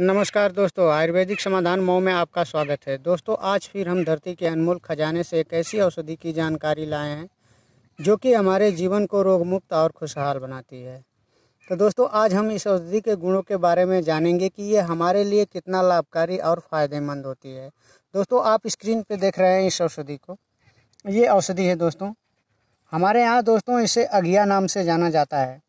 नमस्कार दोस्तों आयुर्वेदिक समाधान मऊ में आपका स्वागत है दोस्तों आज फिर हम धरती के अनमोल खजाने से एक ऐसी औषधि की जानकारी लाए हैं जो कि हमारे जीवन को रोगमुक्त और खुशहाल बनाती है तो दोस्तों आज हम इस औषधि के गुणों के बारे में जानेंगे कि ये हमारे लिए कितना लाभकारी और फ़ायदेमंद होती है दोस्तों आप स्क्रीन पर देख रहे हैं इस औषधि को ये औषधि है दोस्तों हमारे यहाँ दोस्तों इसे अघिया नाम से जाना जाता है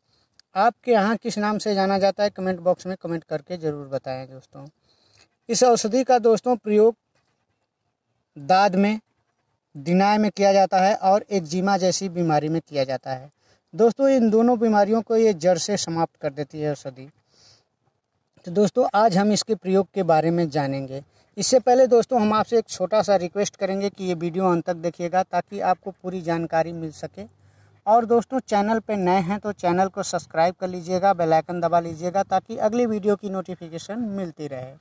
आपके यहाँ किस नाम से जाना जाता है कमेंट बॉक्स में कमेंट करके ज़रूर बताएं दोस्तों इस औषधि का दोस्तों प्रयोग दाद में दिनाय में किया जाता है और एक्जिमा जैसी बीमारी में किया जाता है दोस्तों इन दोनों बीमारियों को ये जड़ से समाप्त कर देती है औषधि तो दोस्तों आज हम इसके प्रयोग के बारे में जानेंगे इससे पहले दोस्तों हम आपसे एक छोटा सा रिक्वेस्ट करेंगे कि ये वीडियो अंत तक देखिएगा ताकि आपको पूरी जानकारी मिल सके और दोस्तों चैनल पे नए हैं तो चैनल को सब्सक्राइब कर लीजिएगा बेल आइकन दबा लीजिएगा ताकि अगली वीडियो की नोटिफिकेशन मिलती रहे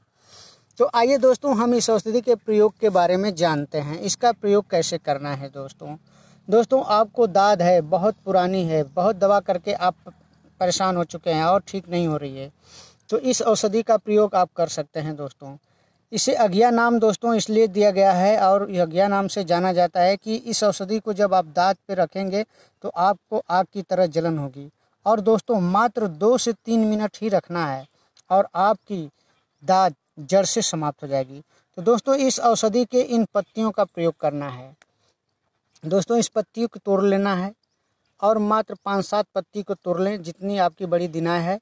तो आइए दोस्तों हम इस औषधि के प्रयोग के बारे में जानते हैं इसका प्रयोग कैसे करना है दोस्तों दोस्तों आपको दाद है बहुत पुरानी है बहुत दवा करके आप परेशान हो चुके हैं और ठीक नहीं हो रही है तो इस औषधि का प्रयोग आप कर सकते हैं दोस्तों इसे अज्ञा नाम दोस्तों इसलिए दिया गया है और अज्ञा नाम से जाना जाता है कि इस औषधि को जब आप दांत पे रखेंगे तो आपको आग की तरह जलन होगी और दोस्तों मात्र दो से तीन मिनट ही रखना है और आपकी दाँत जड़ से समाप्त हो जाएगी तो दोस्तों इस औषधि के इन पत्तियों का प्रयोग करना है दोस्तों इस पत्तियों को तोड़ लेना है और मात्र पाँच सात पत्ती को तोड़ लें जितनी आपकी बड़ी दिनाएँ है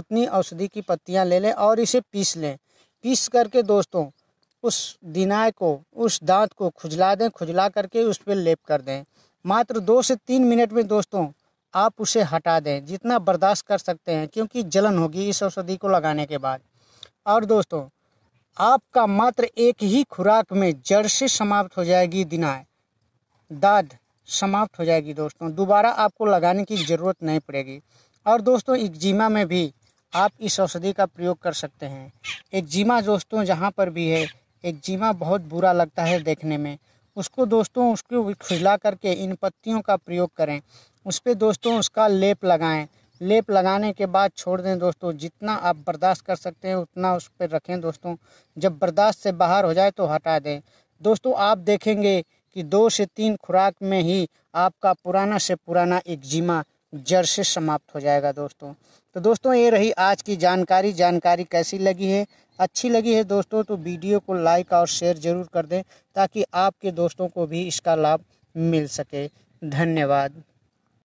उतनी औषधि की पत्तियां ले लें और इसे पीस लें पीस करके दोस्तों उस दिनाए को उस दांत को खुजला दें खुजला करके उस पर लेप कर दें मात्र दो से तीन मिनट में दोस्तों आप उसे हटा दें जितना बर्दाश्त कर सकते हैं क्योंकि जलन होगी इस औषधि को लगाने के बाद और दोस्तों आपका मात्र एक ही खुराक में जड़ से समाप्त हो जाएगी दिनाए दाद समाप्त हो जाएगी दोस्तों दोबारा आपको लगाने की ज़रूरत नहीं पड़ेगी और दोस्तों एक्जिमा में भी आप इस औषधि का प्रयोग कर सकते हैं एक्जिमा दोस्तों जहाँ पर भी है एक्जिमा बहुत बुरा लगता है देखने में उसको दोस्तों उसको खुजला करके इन पत्तियों का प्रयोग करें उस पर दोस्तों उसका लेप लगाएं लेप लगाने के बाद छोड़ दें दोस्तों जितना आप बर्दाश्त कर सकते हैं उतना उस पर रखें दोस्तों जब बर्दाश्त से बाहर हो जाए तो हटा दें दोस्तों आप देखेंगे कि दो से तीन खुराक में ही आपका पुराना से पुराना एक्जिमा जड़ से समाप्त हो जाएगा दोस्तों तो दोस्तों ये रही आज की जानकारी जानकारी कैसी लगी है अच्छी लगी है दोस्तों तो वीडियो को लाइक और शेयर ज़रूर कर दें ताकि आपके दोस्तों को भी इसका लाभ मिल सके धन्यवाद